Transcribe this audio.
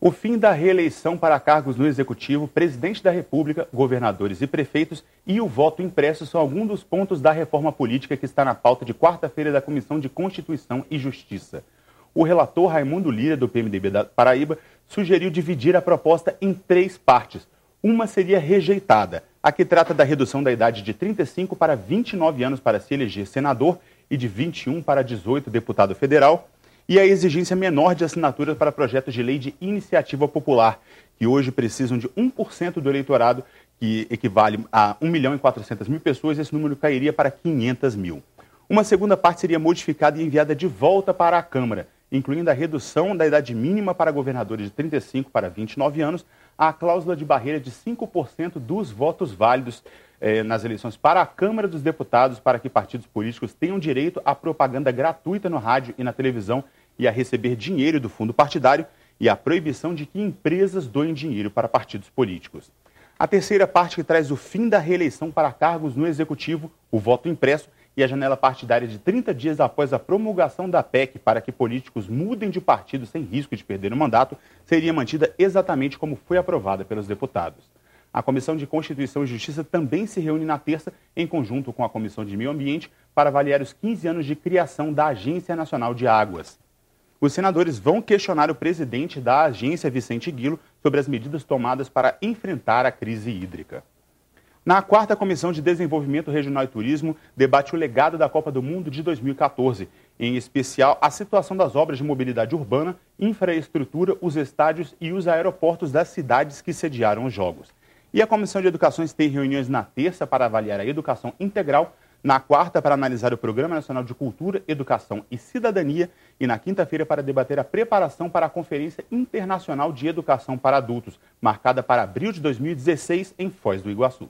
O fim da reeleição para cargos no Executivo, presidente da República, governadores e prefeitos e o voto impresso são alguns dos pontos da reforma política que está na pauta de quarta-feira da Comissão de Constituição e Justiça. O relator Raimundo Lira, do PMDB da Paraíba, sugeriu dividir a proposta em três partes. Uma seria rejeitada, a que trata da redução da idade de 35 para 29 anos para se eleger senador e de 21 para 18 deputado federal e a exigência menor de assinaturas para projetos de lei de iniciativa popular, que hoje precisam de 1% do eleitorado, que equivale a 1 milhão e 400 mil pessoas, esse número cairia para 500 mil. Uma segunda parte seria modificada e enviada de volta para a Câmara, incluindo a redução da idade mínima para governadores de 35 para 29 anos, a cláusula de barreira de 5% dos votos válidos eh, nas eleições para a Câmara dos Deputados, para que partidos políticos tenham direito à propaganda gratuita no rádio e na televisão e a receber dinheiro do fundo partidário e a proibição de que empresas doem dinheiro para partidos políticos. A terceira parte que traz o fim da reeleição para cargos no Executivo, o voto impresso, e a janela partidária de 30 dias após a promulgação da PEC para que políticos mudem de partido sem risco de perder o mandato seria mantida exatamente como foi aprovada pelos deputados. A Comissão de Constituição e Justiça também se reúne na terça, em conjunto com a Comissão de Meio Ambiente, para avaliar os 15 anos de criação da Agência Nacional de Águas. Os senadores vão questionar o presidente da agência, Vicente Guilo, sobre as medidas tomadas para enfrentar a crise hídrica. Na quarta Comissão de Desenvolvimento Regional e Turismo, debate o legado da Copa do Mundo de 2014, em especial a situação das obras de mobilidade urbana, infraestrutura, os estádios e os aeroportos das cidades que sediaram os Jogos. E a Comissão de Educações tem reuniões na terça para avaliar a educação integral, na quarta para analisar o Programa Nacional de Cultura, Educação e Cidadania e na quinta-feira para debater a preparação para a Conferência Internacional de Educação para Adultos, marcada para abril de 2016 em Foz do Iguaçu.